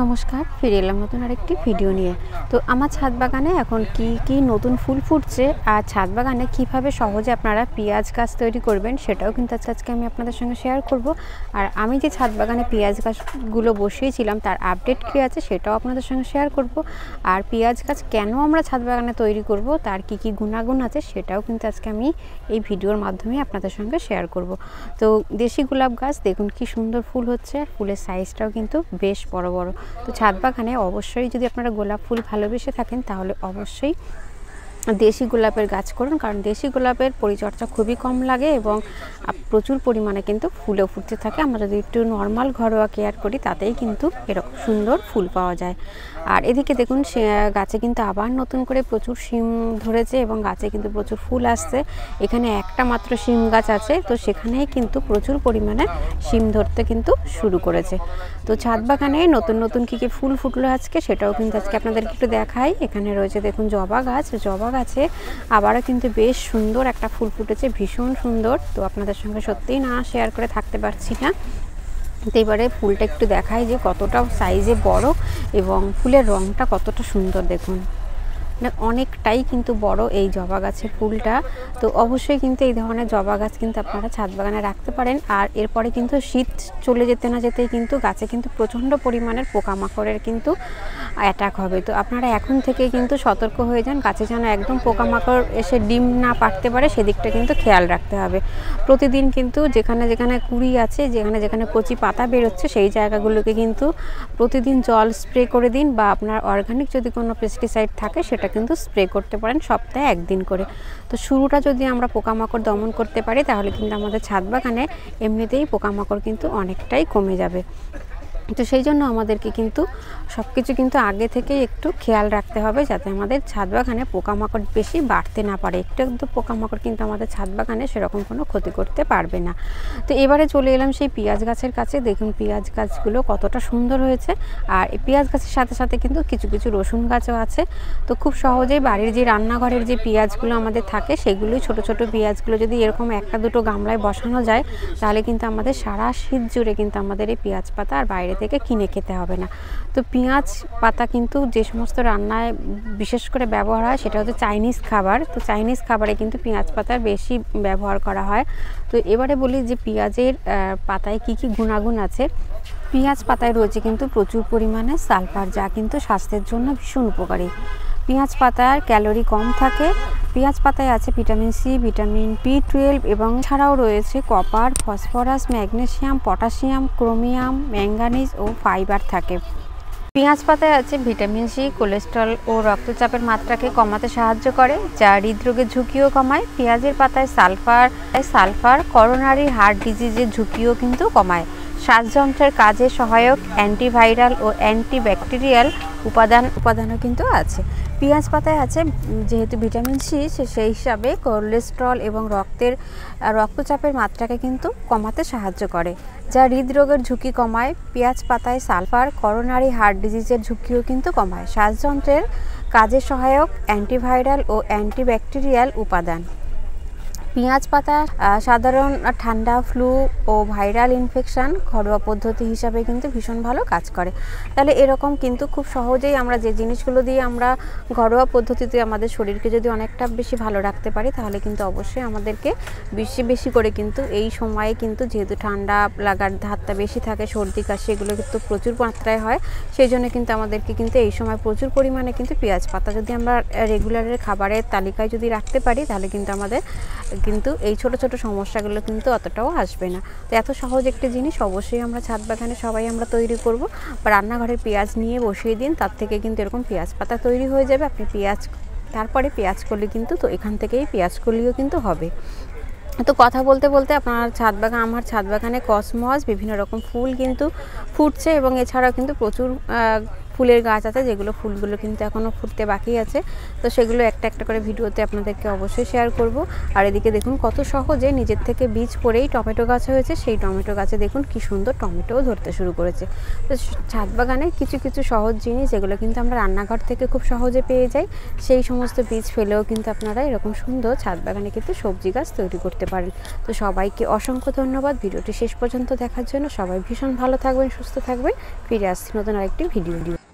নমস্কার ফিরে এলাম নতুন আরেকটি ভিডিও নিয়ে তো আমার ছাদ বাগানে এখন কি কি নতুন ফুল ফুটছে আর ছাদ বাগানে কিভাবে সহজে আপনারা পেঁয়াজ গাছ তৈরি করবেন সেটাও কিন্তু আজকে আমি আপনাদের সঙ্গে শেয়ার করব আর আমি যে ছাদ বাগানে পেঁয়াজ গাছগুলো বসিয়েছিলাম তার আপডেট কী আছে সেটাও আপনাদের সঙ্গে শেয়ার করব আর পেঁয়াজ গাছ কেন আমরা ছাদ বাগানে তৈরি করব তার কি কি গুণাগুণ আছে সেটাও কিন্তু আজকে আমি এই ভিডিওর মাধ্যমে আপনাদের সঙ্গে শেয়ার করব তো দেশি গোলাপ গাছ দেখুন কি সুন্দর ফুল হচ্ছে ফুলের সাইজটাও কিন্তু বেশ বড় বড় তো ছাদ বাগানে অবশ্যই যদি আপনারা গোলাপ ফুল ভালোবেসে থাকেন তাহলে অবশ্যই দেশি গোলাপের গাছ করুন কারণ দেশি গোলাপের পরিচর্যা খুবই কম লাগে এবং প্রচুর পরিমাণে কিন্তু ফুলও ফুটতে থাকে আমরা যদি একটু নর্মাল ঘরোয়া কেয়ার করি তাতেই কিন্তু এরকম সুন্দর ফুল পাওয়া যায় আর এদিকে দেখুন সে গাছে কিন্তু আবার নতুন করে প্রচুর শিম ধরেছে এবং গাছে কিন্তু প্রচুর ফুল আসছে এখানে একটা মাত্র শিম গাছ আছে তো সেখানেই কিন্তু প্রচুর পরিমাণে শিম ধরতে কিন্তু শুরু করেছে তো ছাদ বাগানে নতুন নতুন কী কী ফুল ফুটলো আজকে সেটাও কিন্তু আজকে আপনাদেরকে একটু দেখাই এখানে রয়েছে দেখুন জবা গাছ জবা গাছে আবারও কিন্তু বেশ সুন্দর একটা ফুল ফুটেছে ভীষণ সুন্দর তো আপনাদের সঙ্গে সত্যিই না শেয়ার করে থাকতে পারছি না তো এবারে ফুলটা একটু দেখায় যে কতটা সাইজে বড় এবং ফুলের রঙটা কতটা সুন্দর দেখুন মানে অনেকটাই কিন্তু বড় এই জবা গাছের ফুলটা তো অবশ্যই কিন্তু এই ধরনের জবা গাছ কিন্তু আপনারা ছাদ বাগানে রাখতে পারেন আর এরপরে কিন্তু শীত চলে যেতে না যেতেই কিন্তু গাছে কিন্তু প্রচণ্ড পরিমাণের পোকামাকড়ের কিন্তু অ্যাটাক হবে তো আপনারা এখন থেকে কিন্তু সতর্ক হয়ে যান গাছে যেন একদম পোকামাকড় এসে ডিম না পাকতে পারে সেদিকটা কিন্তু খেয়াল রাখতে হবে প্রতিদিন কিন্তু যেখানে যেখানে কুড়ি আছে যেখানে যেখানে কচি পাতা বেরোচ্ছে সেই জায়গাগুলোকে কিন্তু প্রতিদিন জল স্প্রে করে দিন বা আপনার অর্গানিক যদি কোনো পেস্টিসাইড থাকে সেটা সেটা কিন্তু স্প্রে করতে পারেন সপ্তাহে একদিন করে তো শুরুটা যদি আমরা পোকামাকড় দমন করতে পারি তাহলে কিন্তু আমাদের ছাদ বাগানে এমনিতেই পোকামাকড় কিন্তু অনেকটাই কমে যাবে তো সেই জন্য আমাদেরকে কিন্তু সব কিছু কিন্তু আগে থেকে একটু খেয়াল রাখতে হবে যাতে আমাদের ছাদ বাগানে পোকামাকড় বেশি বাড়তে না পারে একটু একটু পোকামাকড় কিন্তু আমাদের ছাদ বাগানে সেরকম কোনো ক্ষতি করতে পারবে না তো এবারে চলে এলাম সেই পেঁয়াজ গাছের কাছে দেখুন পেঁয়াজ গাছগুলো কতটা সুন্দর হয়েছে আর এই পেঁয়াজ গাছের সাথে সাথে কিন্তু কিছু কিছু রসুন গাছও আছে তো খুব সহজেই বাড়ির যে রান্নাঘরের যে পেঁয়াজগুলো আমাদের থাকে সেগুলোই ছোট ছোট পেঁয়াজগুলো যদি এরকম একটা দুটো গামলায় বসানো যায় তাহলে কিন্তু আমাদের সারা শীত জুড়ে কিন্তু আমাদের এই পেঁয়াজ পাতা আর বাইরে থেকে কিনে খেতে হবে না তো পেঁয়াজ পাতা কিন্তু যে সমস্ত রান্নায় বিশেষ করে ব্যবহার হয় সেটা হচ্ছে চাইনিজ খাবার তো চাইনিজ খাবারে কিন্তু পেঁয়াজ পাতার বেশি ব্যবহার করা হয় তো এবারে বলি যে পেঁয়াজের পাতায় কি কি গুণাগুণ আছে পেঁয়াজ পাতায় রয়েছে কিন্তু প্রচুর পরিমাণে সালফার যা কিন্তু স্বাস্থ্যের জন্য ভীষণ উপকারী পেঁয়াজ পাতার ক্যালোরি কম থাকে পেঁয়াজ পাতায় আছে vitamin C vitamin B twelve এবং ছাড়াও রয়েছে copper phosphorus magnesium potassium chromium manganese ও ফাইবার থাকে পেঁয়াজ পাতায় আছে ভিটামিন সি কোলেস্ট্রল ও রক্তচাপের মাত্রাকে কমাতে সাহায্য করে যা হৃদরোগের ঝুঁকিও কমায় পেঁয়াজের পাতায় সালফার সালফার করোনারি হার্ট ডিজিজের ঝুঁকিও কিন্তু কমায় শ্বাসযন্ত্রের কাজে সহায়ক অ্যান্টিভাইরাল ও অ্যান্টিব্যাকটেরিয়াল উপাদান উপাদানও কিন্তু আছে পেঁয়াজ পাতায় আছে যেহেতু ভিটামিন সি সেই হিসাবে কোলেস্ট্রল এবং রক্তের রক্তচাপের মাত্রাকে কিন্তু কমাতে সাহায্য করে যা হৃদরোগের ঝুঁকি কমায় পেঁয়াজ পাতায় সালফার করোনারি হার্ট ডিজিজের ঝুঁকিও কিন্তু কমায় শ্বাসযন্ত্রের কাজে সহায়ক অ্যান্টিভাইরাল ও অ্যান্টিব্যাকটেরিয়াল উপাদান পেঁয়াজ পাতা সাধারণ ঠান্ডা ফ্লু ও ভাইরাল ইনফেকশান ঘরোয়া পদ্ধতি হিসাবে কিন্তু ভীষণ ভালো কাজ করে তাহলে এরকম কিন্তু খুব সহজেই আমরা যে জিনিসগুলো দিয়ে আমরা ঘরোয়া পদ্ধতিতে আমাদের শরীরকে যদি অনেকটা বেশি ভালো রাখতে পারি তাহলে কিন্তু অবশ্যই আমাদেরকে বেশি বেশি করে কিন্তু এই সময়ে কিন্তু যেহেতু ঠান্ডা লাগার ধাতটা বেশি থাকে সর্দি কাশি এগুলো কিন্তু প্রচুর মাত্রায় হয় সেই জন্য কিন্তু আমাদেরকে কিন্তু এই সময় প্রচুর পরিমাণে কিন্তু পেঁয়াজ পাতা যদি আমরা রেগুলারের খাবারের তালিকায় যদি রাখতে পারি তাহলে কিন্তু আমাদের কিন্তু এই ছোট ছোট সমস্যাগুলো কিন্তু অতটাও আসবে না তো এত সহজ একটি জিনিস অবশ্যই আমরা ছাদ বাগানে সবাই আমরা তৈরি করব বা রান্নাঘরে পেঁয়াজ নিয়ে বসিয়ে দিন তার থেকে কিন্তু এরকম পেঁয়াজ পাতা তৈরি হয়ে যাবে আপনি পেঁয়াজ তারপরে পেঁয়াজ কলি কিন্তু তো এখান থেকেই পেঁয়াজ কলিও কিন্তু হবে তো কথা বলতে বলতে আপনার ছাদ বাগান আমার ছাদ বাগানে কসমস বিভিন্ন রকম ফুল কিন্তু ফুটছে এবং এছাড়াও কিন্তু প্রচুর ফুলের গাছ আছে যেগুলো ফুলগুলো কিন্তু এখনও ফুটতে বাকি আছে তো সেগুলো একটা একটা করে ভিডিওতে আপনাদেরকে অবশ্যই শেয়ার করব আর এদিকে দেখুন কত সহজে নিজের থেকে বীজ পরেই টমেটো গাছ হয়েছে সেই টমেটো গাছে দেখুন কি সুন্দর টমেটোও ধরতে শুরু করেছে তো ছাদ বাগানে কিছু কিছু সহজ জিনিস যেগুলো কিন্তু আমরা রান্নাঘর থেকে খুব সহজে পেয়ে যাই সেই সমস্ত বীজ ফেলেও কিন্তু আপনারা এরকম সুন্দর ছাদ বাগানে কিন্তু সবজি গাছ তৈরি করতে পারেন তো সবাইকে অসংখ্য ধন্যবাদ ভিডিওটি শেষ পর্যন্ত দেখার জন্য সবাই ভীষণ ভালো থাকবেন সুস্থ থাকবেন ফিরে আসছি নতুন আরেকটি ভিডিও দিয়ে